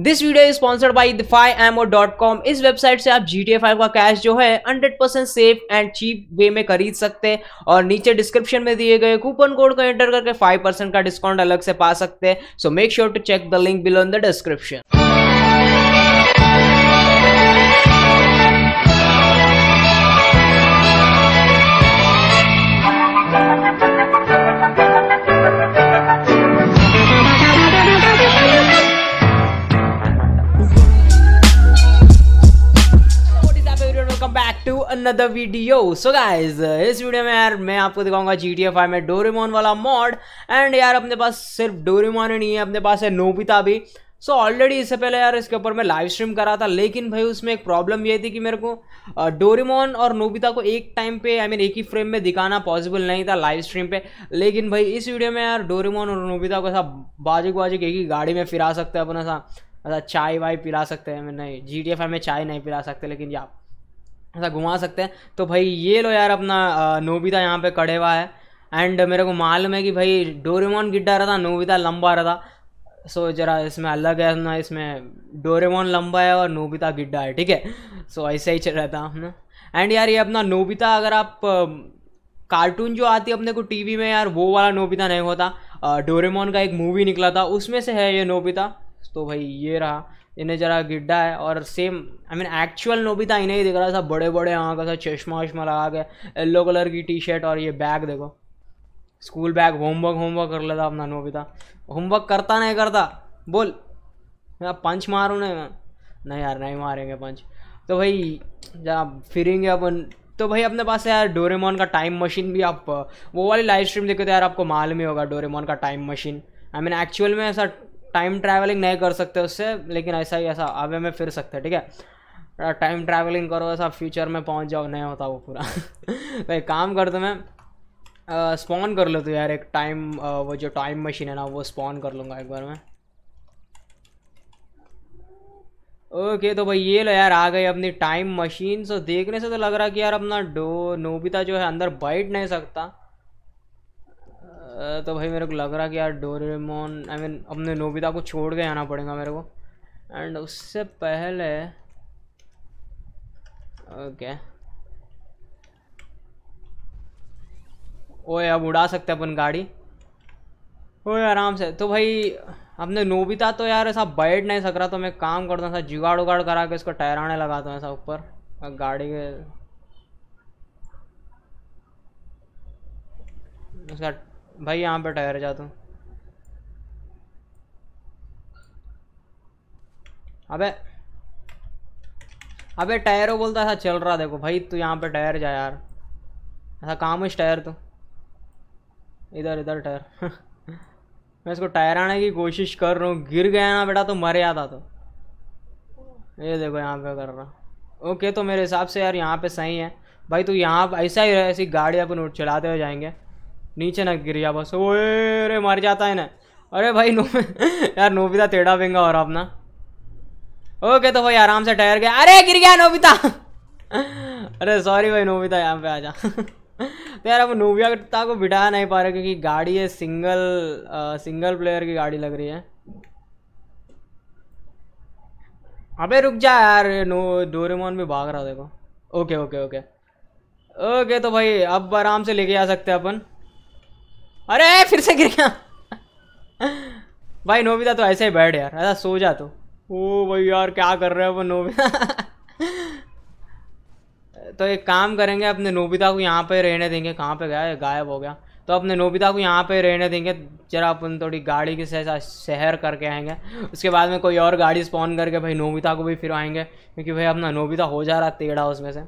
This video is sponsored by दिफाई MO dot com इस website से आप जी टी फाइव का कैश जो है hundred percent safe and cheap way में खरीद सकते हैं और नीचे डिस्क्रिप्शन में दिए गए कूपन कोड को एंटर करके फाइव परसेंट का डिस्काउंट अलग से पा सकते हैं so make sure to check the link below in the description another video so guys, इस वीडियो में यार मैं आपको दिखाऊंगा जी टी में डोरेमोन वाला मॉड एंड यार अपने पास सिर्फ डोरेमोन ही नहीं है अपने पास है नोबिता भी सो so ऑलरेडी इससे पहले यार इसके ऊपर मैं लाइव स्ट्रीम करा था लेकिन भाई उसमें एक प्रॉब्लम ये थी कि मेरे को डोरेमोन और नोबिता को एक टाइम पे आई I मीन mean, एक ही फ्रेम में दिखाना पॉसिबल नहीं था लाइव स्ट्रीम पे लेकिन भाई इस वीडियो में यार डोरेमोन और नोबिता को ऐसा बाजू बाजू एक ही गाड़ी में फिरा सकते हैं अपना सा मतलब चाय वाय पिला सकते हैं नहीं जी टी में चाय नहीं पिला सकते लेकिन यार ऐसा घुमा सकते हैं तो भाई ये लो यार अपना नोबिता यहाँ पे कड़े हुआ है एंड मेरे को मालूम है कि भाई डोरेमोन गिड्डा रहा था नोबिता लंबा रहा था सो जरा इसमें अलग है ना इसमें डोरेमोन लंबा है और नोबिता गिड्डा है ठीक है सो ऐसे ही चल रहा था ना एंड यार ये अपना नोबिता अगर आप कार्टून जो आती है अपने को टीवी में यार वो वाला नोबिता नहीं होता डोरेमोन का एक मूवी निकला था उसमें से है ये नोबिता तो भाई ये रहा इन्हें जरा गिड्डा है और same I mean actual Nobita इन्हें ही दिख रहा था बड़े बड़े आँख सा चश्मा वश्मा लगा के येल्लो कलर की टी शर्ट और ये बैग देखो स्कूल बैग होमवर्क होमवर्क कर लेता अपना नोबिता होमवर्क करता नहीं करता बोल पंच मारू नहीं नहीं यार नहीं मारेंगे पंच तो भाई जब फिरेंगे अपन तो भाई अपने पास यार डोरेमोन का टाइम मशीन भी आप वो वाली लाइव स्ट्रीम देखते तो यार आपको मालूम ही होगा डोरेमोन का time machine I mean actual में ऐसा टाइम ट्रैवलिंग नहीं कर सकते उससे लेकिन ऐसा ही ऐसा आवे में फिर सकते ठीक है टाइम ट्रैवलिंग करो ऐसा फ्यूचर में पहुंच जाओ नहीं होता वो पूरा तो एक काम कर दो तो मैं स्पॉन कर लो तो यार एक टाइम वो जो टाइम मशीन है ना वो स्पॉन कर लूँगा एक बार मैं ओके okay, तो भाई ये लो यार आ गई अपनी टाइम मशीन सो देखने से तो लग रहा कि यार अपना डो नोबिता जो है अंदर बैठ नहीं सकता तो भाई मेरे को लग रहा कि यार डोरेमोन आई मीन अपने नोबिता को छोड़ के आना पड़ेगा मेरे को एंड उससे पहले ओके ओए अब उड़ा सकते अपन गाड़ी ओए आराम से तो भाई अपने नोबिता तो यार ऐसा बैठ नहीं सक रहा तो मैं काम करता हूँ ऐसा जुगाड़ उगाड़ करा के उसको टहराने लगाता हूँ ऐसा ऊपर गाड़ी के उसका भाई यहाँ पर ठहर जा तू अबे अबे टायर बोलता ऐसा चल रहा देखो भाई तू यहाँ पर टायर जा यार ऐसा काम इस टायर तू इधर इधर टायर मैं इसको टायर आने की कोशिश कर रहा हूँ गिर गया ना बेटा तो मर जाता तो ये देखो यहाँ पे कर रहा ओके तो मेरे हिसाब से यार यहाँ पे सही है भाई तू यहाँ ऐसा ही ऐसी गाड़ी अपन चलाते हुए जाएंगे नीचे ना गिर जा बस ओ अरे मर जाता है ना अरे भाई नो यार नोबिता टेढ़ा बेंगा और अपना ओके तो भाई आराम से टहर गया अरे गिर गया नोबिता अरे सॉरी भाई नोबिता यहाँ पे आ जा तो यार अब नोबिता को बिठा नहीं पा रहे क्योंकि गाड़ी है सिंगल आ, सिंगल प्लेयर की गाड़ी लग रही है अबे रुक जा यार नो डोरेमोन भी भाग रहा देखो ओके ओके ओके ओके तो भाई अब आराम से लेके आ सकते हैं अपन अरे फिर से गिर गया भाई नोबिता तो ऐसे ही बैठ यार ऐसा सो जा तो ओ भाई यार क्या कर रहे हो वो नोबिता तो एक काम करेंगे अपने नोबिता को यहाँ पे रहने देंगे कहाँ पे गया गायब हो गया तो अपने नोबिता को यहाँ पे रहने देंगे जरा अपन थोड़ी गाड़ी के शहर करके आएंगे उसके बाद में कोई और गाड़ी स्पॉन करके भाई नोबिता को भी फिर आएंगे क्योंकि भाई अपना नोबिता हो जा रहा तेड़ा उसमें से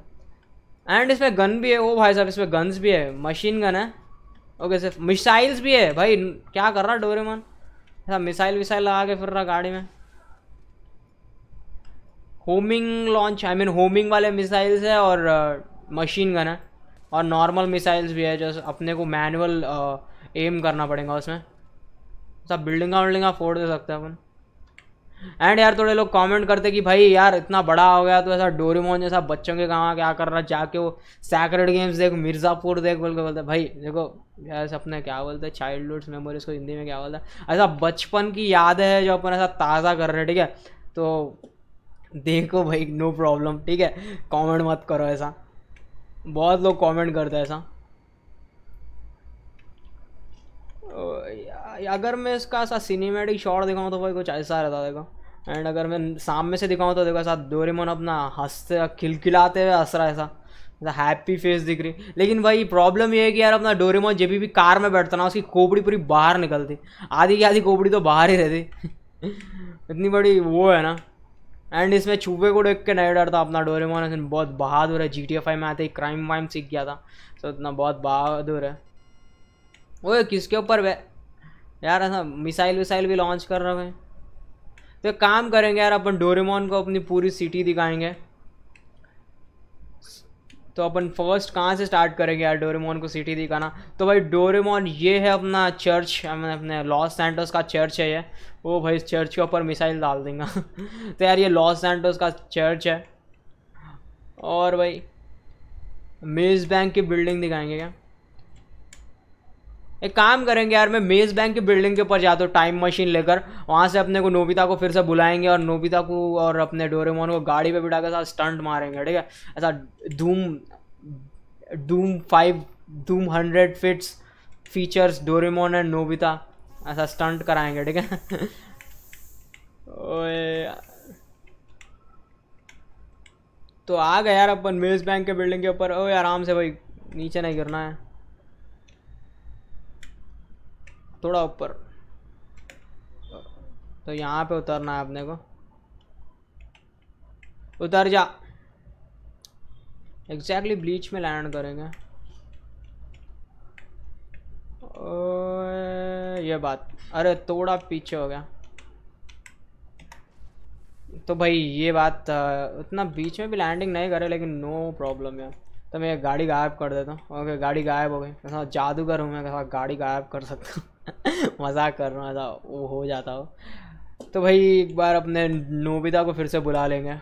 एंड इसमें गन भी है वो भाई साहब इसमें गन्स भी है मशीन गन है ओके सिर्फ मिसाइल्स भी है भाई क्या कर रहा डोरेमोन ऐसा मिसाइल विसाइल लगा के फिर रहा गाड़ी में homing launch I mean homing वाले मिसाइल्स है और मशीन uh, गन है और नॉर्मल मिसाइल्स भी है जो अपने को मैनुअल एम uh, करना पड़ेगा उसमें सब बिल्डिंगा विल्डिंगा फोड़ दे सकते हैं अपन एंड यार थोड़े लोग कमेंट करते कि भाई यार इतना बड़ा हो गया तो ऐसा डोरीमोन जैसा बच्चों के कहाँ क्या कर रहा जाके वो सैक्रेड गेम्स देख मिर्ज़ापुर देख बोल के बोलते भाई देखो यार अपने क्या बोलते हैं हुड्स मेमोरीज को हिंदी में क्या बोलते हैं ऐसा बचपन की याद है जो अपन ऐसा ताज़ा कर रहे हैं ठीक है तो देखो भाई नो प्रॉब्लम ठीक है कॉमेंट मत करो ऐसा बहुत लोग कॉमेंट करते हैं ऐसा अगर मैं इसका ऐसा सिनेमेटिक शॉट दिखाऊँ तो भाई कुछ ऐसा रहता देखो एंड अगर मैं सामने से दिखाऊँ तो देखो ऐसा डोरेमोन अपना हंसते खिलखिलाते हुए हंस रहा ऐसा ऐसा हैप्पी फेस दिख रही लेकिन भाई प्रॉब्लम ये है कि यार अपना डोरेमोन जब भी कार में बैठता ना उसकी खोपड़ी पूरी बाहर निकलती आधी की आधी खोपड़ी तो बाहर ही रहती इतनी बड़ी वो है ना एंड इसमें छुपे को देख के नहीं डरता अपना डोरेमोन बहुत बहादुर है जी टी एफ आई में आते ही क्राइम वाइम सीख गया था तो इतना बहुत बहादुर है ओए किसके ऊपर यार ऐसा मिसाइल विसाइल भी लॉन्च कर रहे हैं तो काम करेंगे यार अपन डोरेमोन को अपनी पूरी सिटी दिखाएंगे तो अपन फर्स्ट कहाँ से स्टार्ट करेंगे यार डोरेमोन को सिटी दिखाना तो भाई डोरेमोन ये है अपना चर्च अपने लॉस सैंटोस का चर्च है ये वो भाई इस चर्च के ऊपर मिसाइल डाल देंगे तो यार ये लॉस सैंटोस का चर्च है और भाई मेज बैंक की बिल्डिंग दिखाएंगे क्या एक काम करेंगे यार मैं मेज बैंक की बिल्डिंग के ऊपर जाता हूँ टाइम मशीन लेकर वहाँ से अपने को नोबिता को फिर से बुलाएंगे और नोबिता को और अपने डोरेमोन को गाड़ी पे बिठा के साथ स्टंट मारेंगे ठीक है ऐसा धूम धूम फाइव धूम hundred fits features Doraemon and Nobita ऐसा स्टंट कराएंगे ठीक है तो आ गए यार अपन मेज बैंक के बिल्डिंग के ऊपर ओ आराम से भाई नीचे नहीं गिरना है थोड़ा ऊपर तो यहाँ पे उतरना है अपने को उतर जा एग्जैक्टली exactly ब्लीच में लैंड करेंगे ये बात अरे थोड़ा पीछे हो गया तो भाई ये बात उतना बीच में भी लैंडिंग नहीं करे लेकिन नो प्रॉब्लम यार तो मैं गाड़ी गायब कर देता हूँ ओके गाड़ी गायब हो गई कैसा जादूगर हूँ मैं कैसा गाड़ी गायब कर सकता हूँ मजाक कर रहा था वो हो जाता हो तो भाई एक बार अपने नोबिता को फिर से बुला लेंगे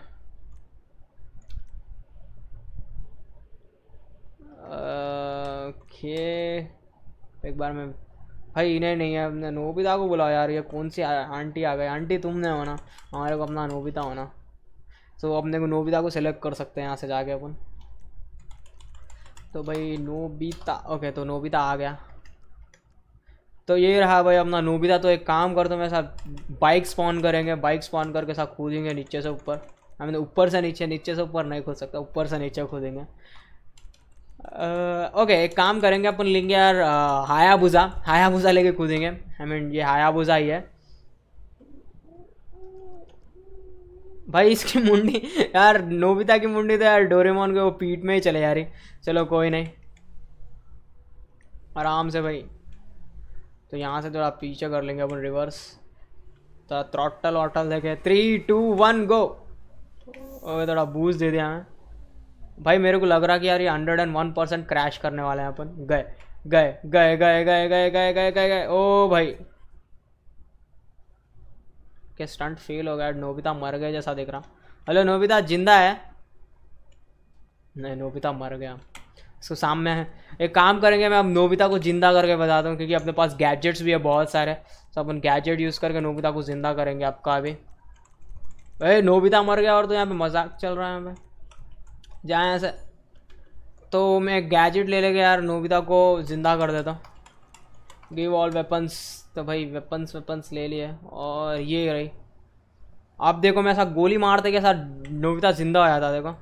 ओके एक बार मैं भाई इन्हें नहीं है अपने नोबिता को बुलाओ यार ये कौन सी आंटी आ गई आंटी तुमने होना हमारे को अपना नोबिता होना तो अपने को नोबिता को सेलेक्ट कर सकते हैं यहाँ से जाके अपन तो भाई नोबिता ओके तो नोबिता आ गया तो ये रहा भाई अपना नूबिता तो एक काम कर दो मेरे साथ बाइक स्पॉन करेंगे बाइक स्पॉन करके साथ कूदेंगे नीचे से ऊपर आई मीन ऊपर से नीचे नीचे से ऊपर नहीं खोद सकता ऊपर से नीचे खोदेंगे ओके एक काम करेंगे अपन लेंगे यार हायाबुजा हायाबुजा लेके कूदेंगे आई मीन ये हायाबुजा ही है भाई इसकी मुंडी यार नोबिता की मुंडी तो यार डोरेमोन के वो पीठ में ही चले जा रही चलो कोई नहीं आराम से भाई तो यहाँ से थोड़ा पीछे कर लेंगे अपन रिवर्स तो थ्रॉटल वॉटल देखे थ्री टू वन गो थोड़ा बूज दे दिया हमें भाई मेरे को लग रहा कि यार ये hundred and one percent crash करने वाले हैं अपन गए गए गए गए गए गए गए गए गए गए ओ भाई के स्टंट फेल हो गया नोबिता मर गए जैसा देख रहा हूँ हेलो नोबिता जिंदा है नहीं नोबिता मर गया सो सामने में एक काम करेंगे मैं अब नोबिता को ज़िंदा करके बताता हूँ क्योंकि अपने पास गैजेट्स भी है बहुत सारे तो अपन गैजेट यूज़ करके नोबिता को ज़िंदा करेंगे आपका अभी भाई नोबिता मर गया और तो यहाँ पे मजाक चल रहा है हमें जाए ऐसे तो मैं गैजेट ले लेके यार नोबिता को ज़िंदा कर देता हूँ गिव ऑल वेपन्स तो भाई वेपन्स वेपन्स ले लिए और ये रही आप देखो मैं ऐसा गोली मारते कि ऐसा नोबिता ज़िंदा हो जाता देखो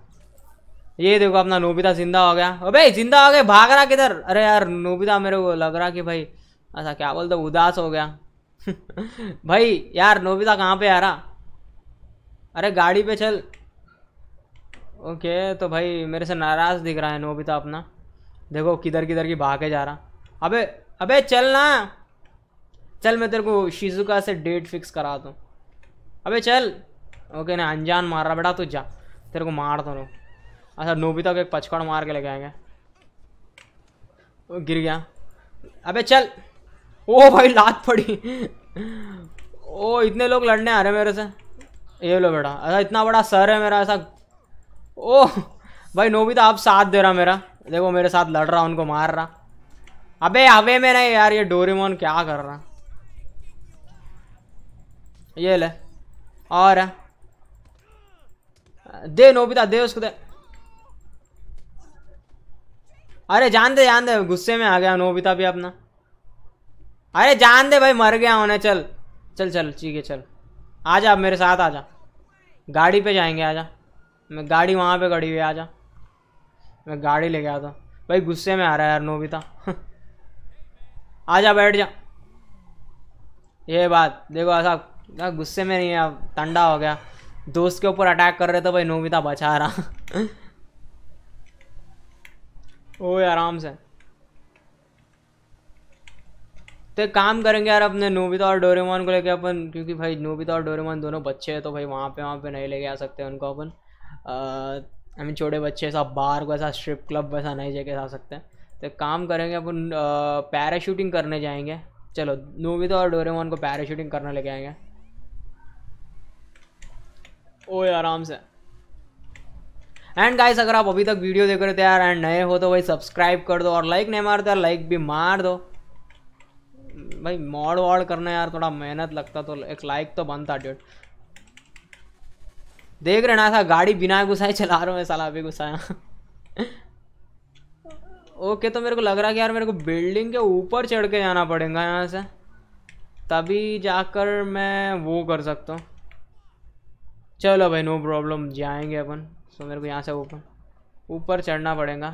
ये देखो अपना नोबिता जिंदा हो गया अबे जिंदा हो गया भाग रहा किधर अरे यार नोबिता मेरे को लग रहा कि भाई ऐसा क्या बोलते उदास हो गया भाई यार नोबिता कहाँ पे आ रहा अरे गाड़ी पे चल ओके तो भाई मेरे से नाराज दिख रहा है नोबिता अपना देखो किधर किधर की भागे जा रहा अबे अबे चल ना चल मैं तेरे को शिजुका से डेट फिक्स करा दूँ अबे चल ओके ना अनजान मार रहा बेटा तू जा तेरे को मार दो अच्छा नोबिता को एक पचकड़ मार के लेके आएंगे गिर गया अबे चल ओ भाई लात पड़ी ओ इतने लोग लड़ने आ रहे मेरे से ये लो बेटा अच्छा इतना बड़ा सर है मेरा ऐसा ओ भाई नोबिता आप साथ दे रहा मेरा देखो मेरे साथ लड़ रहा उनको मार रहा अबे अबे में नहीं यार ये डोरीमोन क्या कर रहा ये ले और दे नोबिता दे उसको दे अरे जान दे जान दे गुस्से में आ गया नोबिता भी अपना अरे जान दे भाई मर गया उन्हें चल चल चल ठीक है चल आ जा मेरे साथ आ जा गाड़ी पे जाएंगे जा मैं गाड़ी वहाँ पे खड़ी हुई आ जा मैं गाड़ी ले गया था भाई गुस्से में आ रहा है यार नोबिता आ जा बैठ जा ये बात देखो ऐसा गुस्से में नहीं है ठंडा हो गया दोस्त के ऊपर अटैक कर रहे थे भाई नोबिता बचा रहा ओए आराम से तो काम करेंगे यार अपने नोबिता और डोरेमोन को लेके अपन क्योंकि भाई नोबिता और डोरेमोन दोनों बच्चे हैं तो भाई वहाँ पे वहाँ पे नहीं लेके आ सकते उनको अपन आई मीन छोटे बच्चे ऐसा बार वैसा स्ट्रिप क्लब वैसा नहीं जगह आ सकते तो काम करेंगे अपन पैराशूटिंग करने जाएंगे चलो नोबिता और डोरेमोन को पैराशूटिंग करने लेके आएंगे ओए आराम से एंड गाइस अगर आप अभी तक वीडियो देख रहे थे यार एंड नए हो तो भाई सब्सक्राइब कर दो और लाइक नहीं मारते यार लाइक भी मार दो भाई मॉड वॉड करना यार थोड़ा मेहनत लगता तो एक लाइक तो बनता डेट देख रहे ना था गाड़ी बिना घुसाए चला रहा हूँ मैं साला अभी घुसाया ओके तो मेरे को लग रहा है कि यार मेरे को बिल्डिंग के ऊपर चढ़ के जाना पड़ेगा यहाँ से तभी जाकर मैं वो कर सकता हूँ चलो भाई नो प्रॉब्लम जाएंगे अपन सो मेरे को यहाँ से ऊपर ऊपर चढ़ना पड़ेगा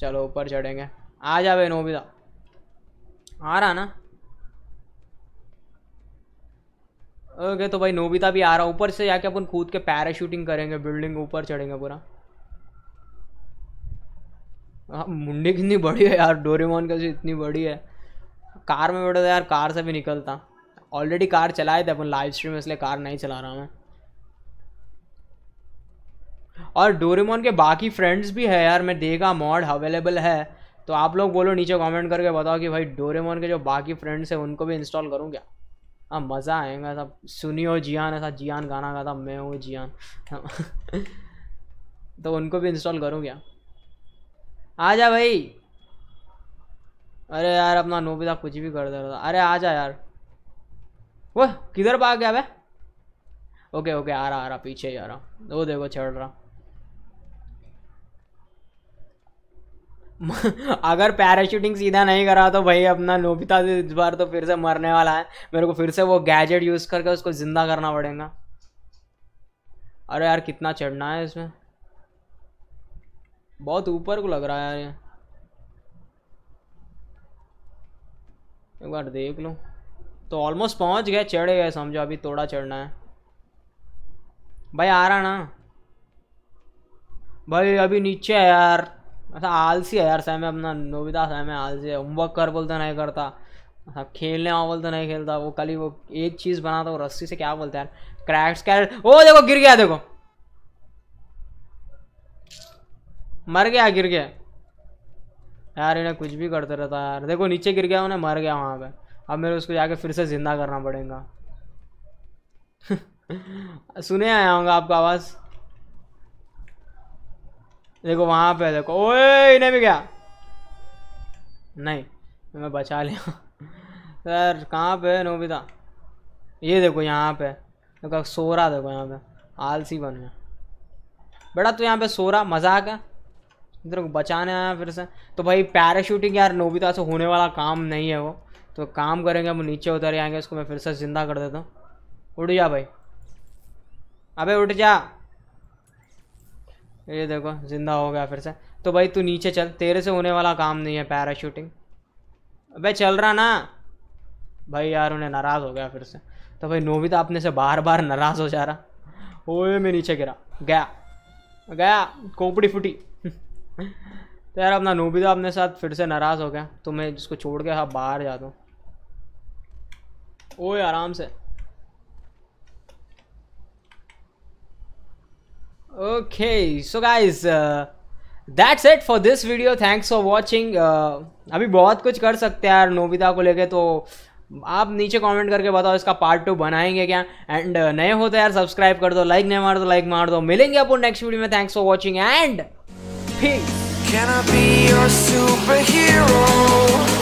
चलो ऊपर चढ़ेंगे आ जा भाई नोबिता आ रहा ना ओके तो भाई नोबिता भी आ रहा ऊपर से जाके अपन कूद के पैराशूटिंग करेंगे बिल्डिंग ऊपर चढ़ेंगे पूरा हाँ मुंडी कितनी बड़ी है यार डोरेमोन का इतनी बड़ी है कार में बैठा था यार कार से भी निकलता ऑलरेडी कार चलाए थे अपन लाइव स्ट्रीम इसलिए कार नहीं चला रहा मैं और डोरेमोन के बाकी फ्रेंड्स भी है यार मैं देगा मॉड अवेलेबल है तो आप लोग बोलो नीचे कमेंट करके बताओ कि भाई डोरेमोन के जो बाकी फ्रेंड्स हैं उनको भी इंस्टॉल करूँ क्या हाँ मज़ा आएगा सब सुनियो जियान ऐसा जियान गाना गाता मैं हूँ जियान तो उनको भी इंस्टॉल करूँ क्या आ जा भाई अरे यार अपना नोबिता कुछ भी कर दे रहा था अरे आ जा यार वह किधर भाग गया भाई ओके ओके आ रहा आ रहा पीछे ही आ रहा वो देखो चढ़ रहा अगर पैराशूटिंग सीधा नहीं करा तो भाई अपना नोबिता इस बार तो फिर से मरने वाला है मेरे को फिर से वो गैजेट यूज़ करके उसको ज़िंदा करना पड़ेगा अरे यार कितना चढ़ना है इसमें बहुत ऊपर को लग रहा है यार ये एक बार देख लो तो ऑलमोस्ट पहुंच गए चढ़ गए समझो अभी थोड़ा चढ़ना है भाई आ रहा ना भाई अभी नीचे है यार ऐसा आलसी है यार सैम अपना नोबिता सैम है आलसी है होमवर्क कर बोलते नहीं करता ऐसा खेलने आओ बोलते नहीं खेलता वो कल ही वो एक चीज़ बना था वो रस्सी से क्या बोलते हैं यार क्रैक्स कैर ओ देखो गिर गया देखो मर गया गिर गया यार इन्हें कुछ भी करते रहता यार देखो नीचे गिर गया उन्हें मर गया वहाँ पे अब मेरे उसको जाके फिर से ज़िंदा करना पड़ेगा सुने आया होगा आपका आवाज़ देखो वहाँ पे देखो ओए इन्हें भी गया नहीं मैं बचा लिया सर कहाँ पे नोबिता ये देखो यहाँ पे देखो सो रहा देखो यहाँ पे आलसी बन गया बेटा तो यहाँ पे सो रहा मजाक है इधर को बचाने आया फिर से तो भाई पैराशूटिंग यार नोबिता से होने वाला काम नहीं है वो तो काम करेंगे हम नीचे उतर आएंगे उसको मैं फिर से ज़िंदा कर देता हूँ उठ जा भाई अबे उठ जा ये देखो ज़िंदा हो गया फिर से तो भाई तू नीचे चल तेरे से होने वाला काम नहीं है पैराशूटिंग अबे चल रहा ना भाई यार उन्हें नाराज़ हो गया फिर से तो भाई नोबिता अपने से बार बार नाराज़ हो जा रहा ओए मैं नीचे गिरा गया गया कोपड़ी फूटी तो यार अपना नोबिता अपने साथ फिर से नाराज़ हो गया तो मैं जिसको छोड़ के हाँ बाहर जा दूँ ओए आराम से okay so guys uh, that's it for this video thanks for watching uh, अभी बहुत कुछ कर सकते हैं यार नोबिता को लेके तो आप नीचे कमेंट करके बताओ इसका पार्ट टू बनाएंगे क्या एंड uh, नए हो तो यार सब्सक्राइब कर दो लाइक नहीं मार दो लाइक मार दो मिलेंगे आपको नेक्स्ट वीडियो में thanks for watching and Can I be your superhero?